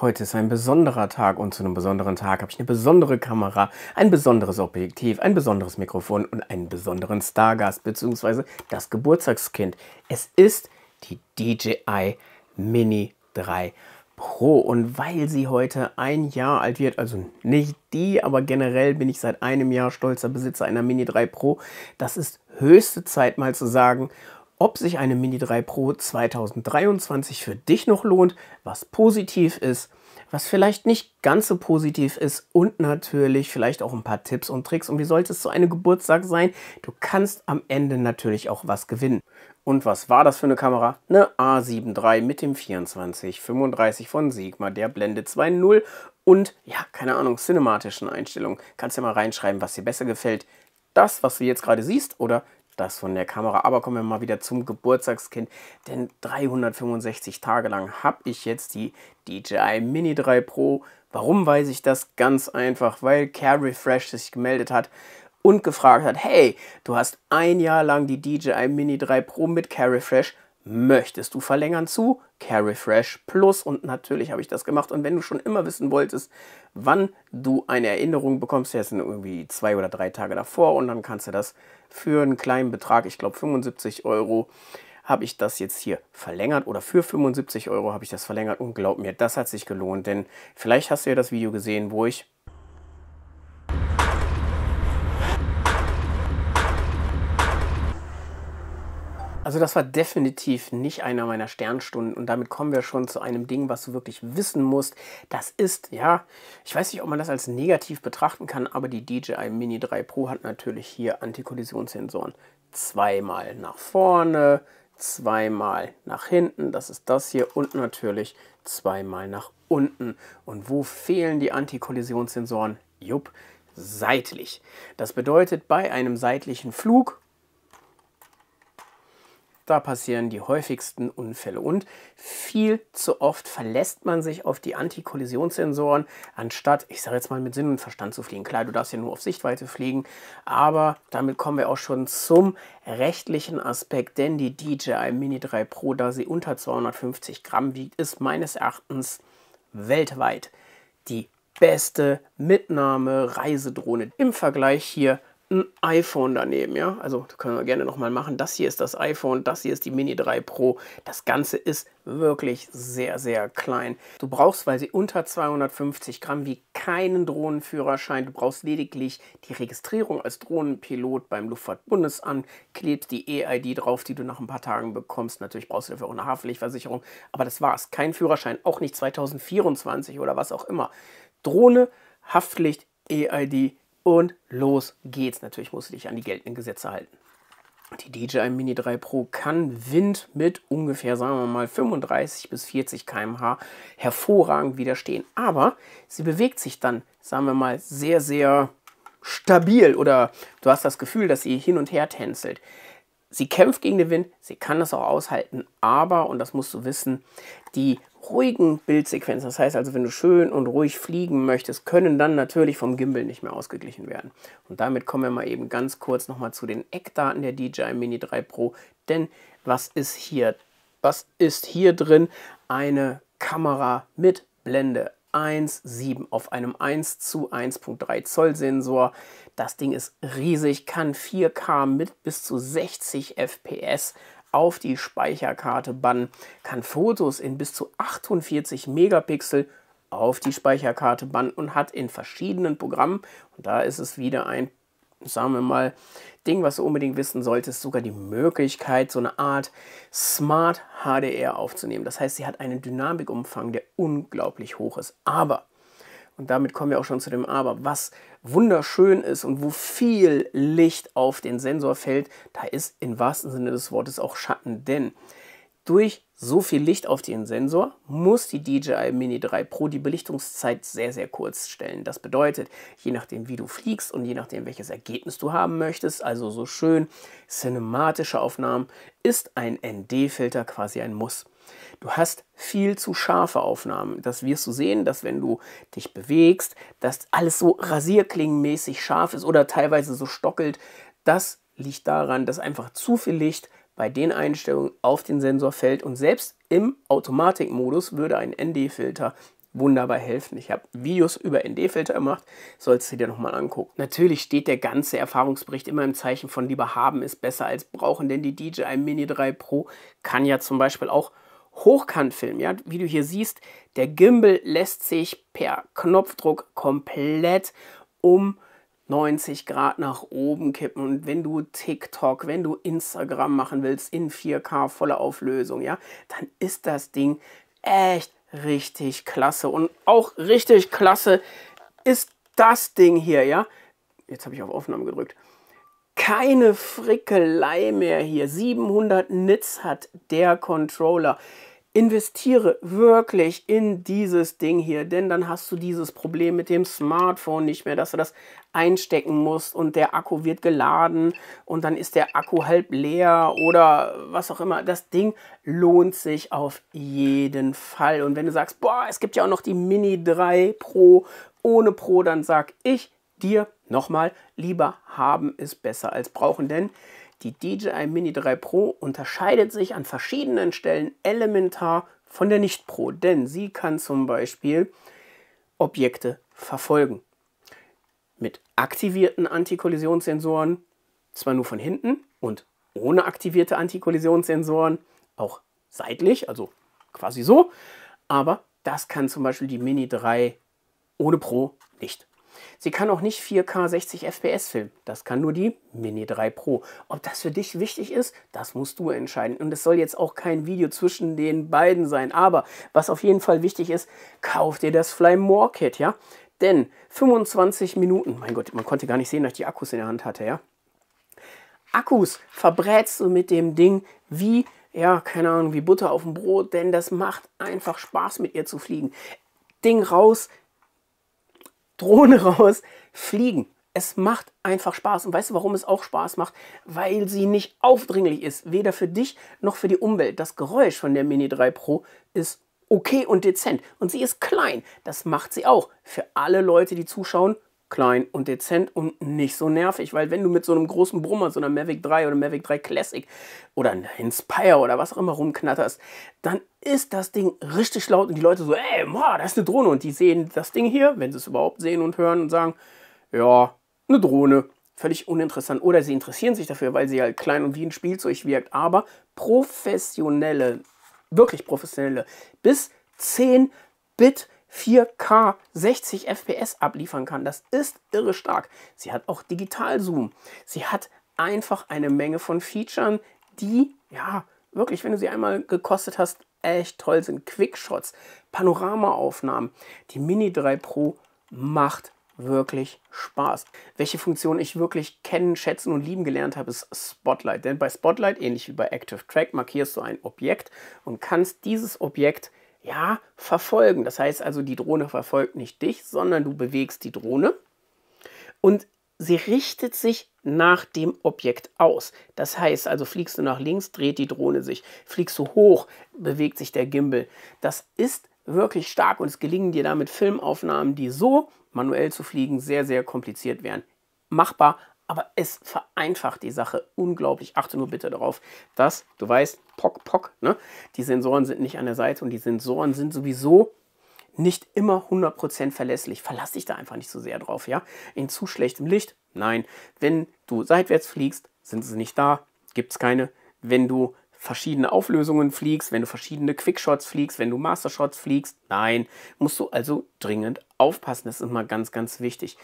Heute ist ein besonderer Tag und zu einem besonderen Tag habe ich eine besondere Kamera, ein besonderes Objektiv, ein besonderes Mikrofon und einen besonderen Stargast bzw. das Geburtstagskind. Es ist die DJI Mini 3 Pro und weil sie heute ein Jahr alt wird, also nicht die, aber generell bin ich seit einem Jahr stolzer Besitzer einer Mini 3 Pro, das ist höchste Zeit mal zu sagen, ob sich eine Mini 3 Pro 2023 für dich noch lohnt, was positiv ist, was vielleicht nicht ganz so positiv ist und natürlich vielleicht auch ein paar Tipps und Tricks. Und wie sollte es so eine Geburtstag sein? Du kannst am Ende natürlich auch was gewinnen. Und was war das für eine Kamera? Eine a 73 mit dem 2435 von Sigma, der Blende 2.0 und, ja, keine Ahnung, cinematischen Einstellungen. Kannst ja mal reinschreiben, was dir besser gefällt. Das, was du jetzt gerade siehst oder das von der Kamera. Aber kommen wir mal wieder zum Geburtstagskind, denn 365 Tage lang habe ich jetzt die DJI Mini 3 Pro. Warum weiß ich das? Ganz einfach, weil Care Refresh sich gemeldet hat und gefragt hat, hey, du hast ein Jahr lang die DJI Mini 3 Pro mit Care Refresh, möchtest du verlängern zu? Care Refresh Plus und natürlich habe ich das gemacht. Und wenn du schon immer wissen wolltest, wann du eine Erinnerung bekommst, jetzt sind irgendwie zwei oder drei Tage davor und dann kannst du das für einen kleinen Betrag, ich glaube 75 Euro, habe ich das jetzt hier verlängert oder für 75 Euro habe ich das verlängert und glaub mir, das hat sich gelohnt, denn vielleicht hast du ja das Video gesehen, wo ich Also das war definitiv nicht einer meiner Sternstunden und damit kommen wir schon zu einem Ding, was du wirklich wissen musst. Das ist, ja, ich weiß nicht, ob man das als negativ betrachten kann, aber die DJI Mini 3 Pro hat natürlich hier Antikollisionssensoren. Zweimal nach vorne, zweimal nach hinten, das ist das hier und natürlich zweimal nach unten. Und wo fehlen die Antikollisionssensoren? Jupp, seitlich. Das bedeutet, bei einem seitlichen Flug da passieren die häufigsten Unfälle und viel zu oft verlässt man sich auf die Antikollisionssensoren, anstatt, ich sage jetzt mal, mit Sinn und Verstand zu fliegen. Klar, du darfst ja nur auf Sichtweite fliegen, aber damit kommen wir auch schon zum rechtlichen Aspekt, denn die DJI Mini 3 Pro, da sie unter 250 Gramm wiegt, ist meines Erachtens weltweit die beste Mitnahme-Reisedrohne im Vergleich hier ein iPhone daneben, ja. Also können wir gerne nochmal machen. Das hier ist das iPhone, das hier ist die Mini 3 Pro. Das Ganze ist wirklich sehr, sehr klein. Du brauchst, weil sie unter 250 Gramm wie keinen Drohnenführerschein. Du brauchst lediglich die Registrierung als Drohnenpilot beim Luftfahrtbundesamt, klebt die EID drauf, die du nach ein paar Tagen bekommst. Natürlich brauchst du dafür auch eine Haftpflichtversicherung. Aber das war's. Kein Führerschein, auch nicht 2024 oder was auch immer. Drohne, Haftpflicht, EID, und los geht's. Natürlich musst du dich an die geltenden Gesetze halten. Die DJI Mini 3 Pro kann Wind mit ungefähr, sagen wir mal, 35 bis 40 km/h hervorragend widerstehen. Aber sie bewegt sich dann, sagen wir mal, sehr, sehr stabil oder du hast das Gefühl, dass sie hin und her tänzelt sie kämpft gegen den Wind, sie kann das auch aushalten, aber, und das musst du wissen, die ruhigen Bildsequenzen, das heißt also, wenn du schön und ruhig fliegen möchtest, können dann natürlich vom Gimbal nicht mehr ausgeglichen werden. Und damit kommen wir mal eben ganz kurz nochmal zu den Eckdaten der DJI Mini 3 Pro, denn was ist hier? Was ist hier drin? Eine Kamera mit Blende, 1,7 auf einem 1 zu 1,3 Zoll Sensor. Das Ding ist riesig, kann 4K mit bis zu 60 FPS auf die Speicherkarte bannen, kann Fotos in bis zu 48 Megapixel auf die Speicherkarte bannen und hat in verschiedenen Programmen, und da ist es wieder ein sagen wir mal, Ding, was du unbedingt wissen solltest, sogar die Möglichkeit, so eine Art Smart HDR aufzunehmen. Das heißt, sie hat einen Dynamikumfang, der unglaublich hoch ist. Aber, und damit kommen wir auch schon zu dem Aber, was wunderschön ist und wo viel Licht auf den Sensor fällt, da ist im wahrsten Sinne des Wortes auch Schatten. Denn durch so viel Licht auf den Sensor muss die DJI Mini 3 Pro die Belichtungszeit sehr, sehr kurz stellen. Das bedeutet, je nachdem, wie du fliegst und je nachdem, welches Ergebnis du haben möchtest, also so schön cinematische Aufnahmen, ist ein ND-Filter quasi ein Muss. Du hast viel zu scharfe Aufnahmen. Das wirst du sehen, dass wenn du dich bewegst, dass alles so rasierklingenmäßig scharf ist oder teilweise so stockelt. Das liegt daran, dass einfach zu viel Licht bei den Einstellungen auf den Sensor fällt. Und selbst im Automatikmodus würde ein ND-Filter wunderbar helfen. Ich habe Videos über ND-Filter gemacht, sollst du dir nochmal angucken. Natürlich steht der ganze Erfahrungsbericht immer im Zeichen von lieber haben ist besser als brauchen, denn die DJI Mini 3 Pro kann ja zum Beispiel auch Hochkant filmen. Ja? Wie du hier siehst, der Gimbal lässt sich per Knopfdruck komplett um 90 Grad nach oben kippen. Und wenn du TikTok, wenn du Instagram machen willst in 4K volle Auflösung, ja, dann ist das Ding echt richtig klasse. Und auch richtig klasse ist das Ding hier, ja. Jetzt habe ich auf Aufnahme gedrückt. Keine Frickelei mehr hier. 700 Nits hat der Controller investiere wirklich in dieses Ding hier, denn dann hast du dieses Problem mit dem Smartphone nicht mehr, dass du das einstecken musst und der Akku wird geladen und dann ist der Akku halb leer oder was auch immer. Das Ding lohnt sich auf jeden Fall. Und wenn du sagst, boah, es gibt ja auch noch die Mini 3 Pro ohne Pro, dann sag ich dir nochmal, lieber haben ist besser als brauchen, denn die DJI Mini 3 Pro unterscheidet sich an verschiedenen Stellen elementar von der Nicht Pro, denn sie kann zum Beispiel Objekte verfolgen. Mit aktivierten Antikollisionssensoren, zwar nur von hinten und ohne aktivierte Antikollisionssensoren, auch seitlich, also quasi so, aber das kann zum Beispiel die Mini 3 ohne Pro nicht. Sie kann auch nicht 4K 60 FPS filmen. Das kann nur die Mini 3 Pro. Ob das für dich wichtig ist, das musst du entscheiden. Und es soll jetzt auch kein Video zwischen den beiden sein. Aber was auf jeden Fall wichtig ist, kauf dir das Fly More Kit, ja? Denn 25 Minuten, mein Gott, man konnte gar nicht sehen, dass ich die Akkus in der Hand hatte, ja? Akkus verbrätst du mit dem Ding wie, ja, keine Ahnung, wie Butter auf dem Brot, denn das macht einfach Spaß mit ihr zu fliegen. Ding raus, Drohne raus, fliegen. Es macht einfach Spaß. Und weißt du, warum es auch Spaß macht? Weil sie nicht aufdringlich ist. Weder für dich noch für die Umwelt. Das Geräusch von der Mini 3 Pro ist okay und dezent. Und sie ist klein. Das macht sie auch. Für alle Leute, die zuschauen, klein und dezent und nicht so nervig, weil wenn du mit so einem großen Brummer, so einer Mavic 3 oder Mavic 3 Classic oder einer Inspire oder was auch immer rumknatterst, dann ist das Ding richtig laut und die Leute so, ey, boah, das ist eine Drohne und die sehen das Ding hier, wenn sie es überhaupt sehen und hören und sagen, ja, eine Drohne, völlig uninteressant oder sie interessieren sich dafür, weil sie halt klein und wie ein Spielzeug wirkt, aber professionelle, wirklich professionelle bis 10 Bit 4K 60 FPS abliefern kann. Das ist irre stark. Sie hat auch Digital Zoom. Sie hat einfach eine Menge von Features, die, ja, wirklich, wenn du sie einmal gekostet hast, echt toll sind. Quickshots, Panoramaaufnahmen. Die Mini 3 Pro macht wirklich Spaß. Welche Funktion ich wirklich kennen, schätzen und lieben gelernt habe, ist Spotlight. Denn bei Spotlight, ähnlich wie bei Active Track, markierst du ein Objekt und kannst dieses Objekt ja, verfolgen. Das heißt also, die Drohne verfolgt nicht dich, sondern du bewegst die Drohne und sie richtet sich nach dem Objekt aus. Das heißt also, fliegst du nach links, dreht die Drohne sich. Fliegst du hoch, bewegt sich der Gimbal. Das ist wirklich stark und es gelingen dir damit Filmaufnahmen, die so manuell zu fliegen sehr, sehr kompliziert wären. Machbar, aber es vereinfacht die Sache unglaublich. Achte nur bitte darauf, dass, du weißt, Pock, Pock, ne? die Sensoren sind nicht an der Seite und die Sensoren sind sowieso nicht immer 100% verlässlich. Verlass dich da einfach nicht so sehr drauf, ja? In zu schlechtem Licht? Nein. Wenn du seitwärts fliegst, sind sie nicht da, gibt es keine. Wenn du verschiedene Auflösungen fliegst, wenn du verschiedene Quickshots fliegst, wenn du Mastershots fliegst, nein, musst du also dringend aufpassen. Das ist immer ganz, ganz wichtig.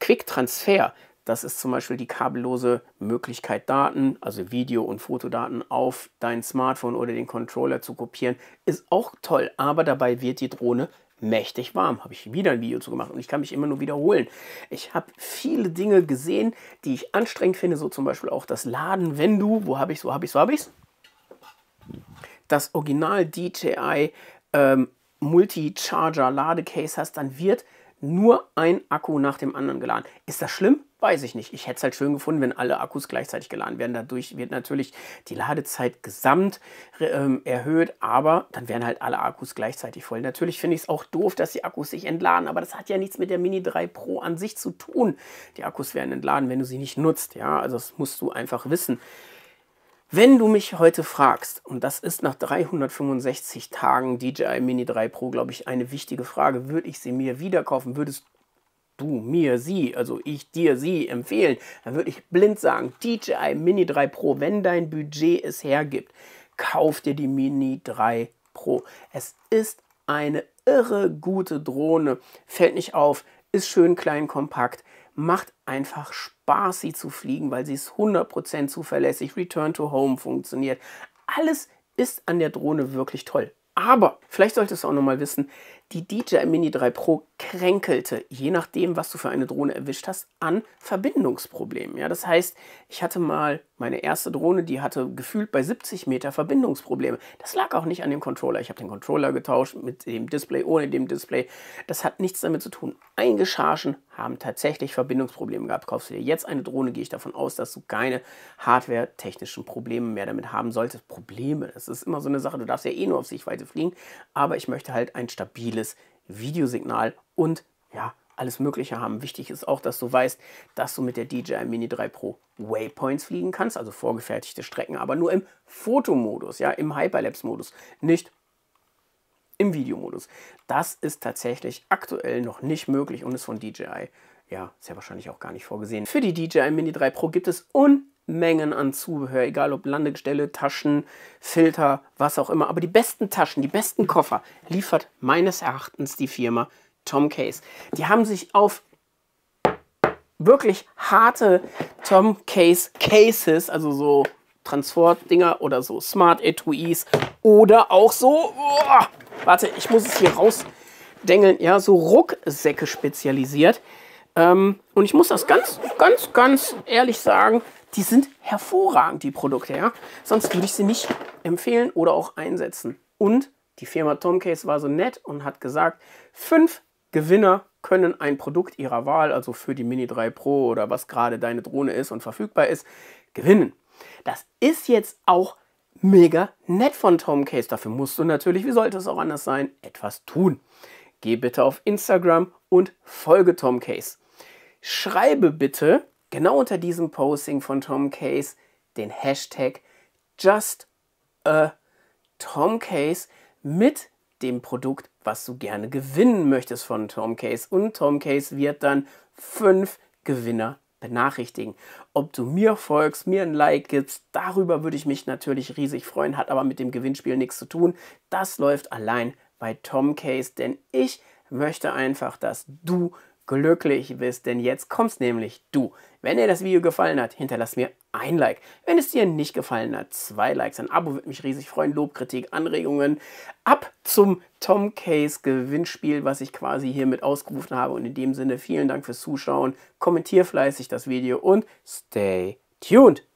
Quick Transfer, das ist zum Beispiel die kabellose Möglichkeit, Daten, also Video- und Fotodaten auf dein Smartphone oder den Controller zu kopieren. Ist auch toll, aber dabei wird die Drohne mächtig warm. Habe ich wieder ein Video zu gemacht und ich kann mich immer nur wiederholen. Ich habe viele Dinge gesehen, die ich anstrengend finde, so zum Beispiel auch das Laden, wenn du, wo habe ich es, wo habe ich es, wo habe ich es? Das Original DJI ähm, Multi-Charger-Ladecase hast, dann wird nur ein Akku nach dem anderen geladen. Ist das schlimm? Weiß ich nicht. Ich hätte es halt schön gefunden, wenn alle Akkus gleichzeitig geladen werden. Dadurch wird natürlich die Ladezeit gesamt ähm, erhöht, aber dann wären halt alle Akkus gleichzeitig voll. Natürlich finde ich es auch doof, dass die Akkus sich entladen, aber das hat ja nichts mit der Mini 3 Pro an sich zu tun. Die Akkus werden entladen, wenn du sie nicht nutzt. Ja, also das musst du einfach wissen. Wenn du mich heute fragst, und das ist nach 365 Tagen DJI Mini 3 Pro, glaube ich, eine wichtige Frage, würde ich sie mir wieder kaufen, würdest du mir sie, also ich dir sie empfehlen, dann würde ich blind sagen, DJI Mini 3 Pro, wenn dein Budget es hergibt, kauf dir die Mini 3 Pro. Es ist eine irre gute Drohne, fällt nicht auf, ist schön klein, kompakt, macht einfach Spaß, sie zu fliegen, weil sie ist 100% zuverlässig. Return to Home funktioniert. Alles ist an der Drohne wirklich toll. Aber vielleicht solltest du auch nochmal wissen, die DJI Mini 3 Pro kränkelte, je nachdem, was du für eine Drohne erwischt hast, an Verbindungsproblemen. Ja, das heißt, ich hatte mal meine erste Drohne, die hatte gefühlt bei 70 Meter Verbindungsprobleme. Das lag auch nicht an dem Controller. Ich habe den Controller getauscht mit dem Display, ohne dem Display. Das hat nichts damit zu tun. Eingeschargen haben tatsächlich Verbindungsprobleme gehabt. Kaufst du dir jetzt eine Drohne, gehe ich davon aus, dass du keine hardware-technischen Probleme mehr damit haben solltest. Probleme, das ist immer so eine Sache. Du darfst ja eh nur auf Sichtweite fliegen, aber ich möchte halt ein stabiles Videosignal und ja, alles Mögliche haben. Wichtig ist auch, dass du weißt, dass du mit der DJI Mini 3 Pro Waypoints fliegen kannst, also vorgefertigte Strecken, aber nur im Fotomodus, ja, im Hyperlapse-Modus, nicht im Videomodus. Das ist tatsächlich aktuell noch nicht möglich und ist von DJI ja, sehr wahrscheinlich auch gar nicht vorgesehen. Für die DJI Mini 3 Pro gibt es un Mengen an Zubehör, egal ob Landegestelle, Taschen, Filter, was auch immer. Aber die besten Taschen, die besten Koffer liefert meines Erachtens die Firma Tom Case. Die haben sich auf wirklich harte Tom Case Cases, also so Transportdinger oder so Smart-Etuis oder auch so, oh, warte, ich muss es hier rausdengeln, ja, so Rucksäcke spezialisiert. Ähm, und ich muss das ganz, ganz, ganz ehrlich sagen, die sind hervorragend, die Produkte, ja. Sonst würde ich sie nicht empfehlen oder auch einsetzen. Und die Firma Tomcase war so nett und hat gesagt, fünf Gewinner können ein Produkt ihrer Wahl, also für die Mini 3 Pro oder was gerade deine Drohne ist und verfügbar ist, gewinnen. Das ist jetzt auch mega nett von Tomcase. Dafür musst du natürlich, wie sollte es auch anders sein, etwas tun. Geh bitte auf Instagram und folge Tomcase. Schreibe bitte genau unter diesem Posting von Tom Case den Hashtag Just a Tom Case mit dem Produkt, was du gerne gewinnen möchtest von Tom Case. Und Tom Case wird dann fünf Gewinner benachrichtigen. Ob du mir folgst, mir ein Like gibst, darüber würde ich mich natürlich riesig freuen, hat aber mit dem Gewinnspiel nichts zu tun. Das läuft allein bei Tom Case, denn ich möchte einfach, dass du glücklich bist, denn jetzt kommst nämlich du. Wenn dir das Video gefallen hat, hinterlass mir ein Like. Wenn es dir nicht gefallen hat, zwei Likes. Ein Abo würde mich riesig freuen. Lob, Kritik, Anregungen. Ab zum Tom Case Gewinnspiel, was ich quasi hiermit ausgerufen habe. Und in dem Sinne vielen Dank fürs Zuschauen. Kommentier fleißig das Video und stay tuned.